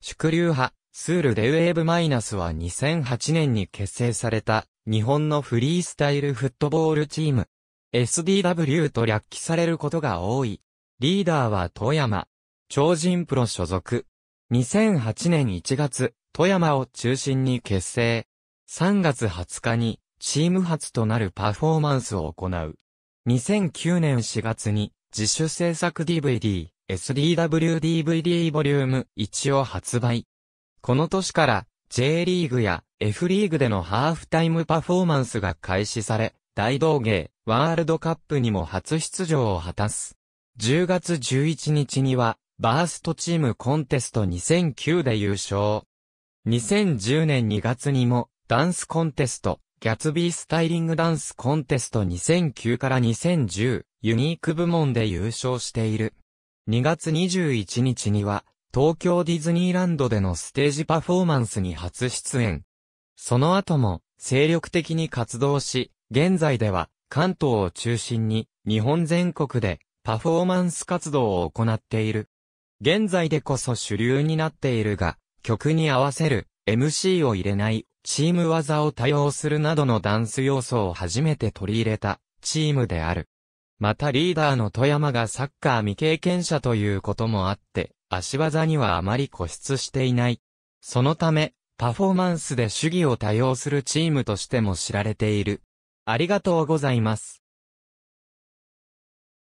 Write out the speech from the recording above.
縮流派、スールデウェーブマイナスは2008年に結成された日本のフリースタイルフットボールチーム。SDW と略記されることが多い。リーダーは富山。超人プロ所属。2008年1月、富山を中心に結成。3月20日にチーム初となるパフォーマンスを行う。2009年4月に自主制作 DVD、SDWDVD ボリューム1を発売。この年から J リーグや F リーグでのハーフタイムパフォーマンスが開始され、大道芸、ワールドカップにも初出場を果たす。10月11日には、バーストチームコンテスト2009で優勝。2010年2月にも、ダンスコンテスト、ギャツビースタイリングダンスコンテスト2009から2010、ユニーク部門で優勝している。2月21日には、東京ディズニーランドでのステージパフォーマンスに初出演。その後も、精力的に活動し、現在では、関東を中心に、日本全国で、パフォーマンス活動を行っている。現在でこそ主流になっているが、曲に合わせる、MC を入れない、チーム技を多用するなどのダンス要素を初めて取り入れた、チームである。またリーダーの富山がサッカー未経験者ということもあって、足技にはあまり固執していない。そのため、パフォーマンスで主義を多用するチームとしても知られている。ありがとうございます。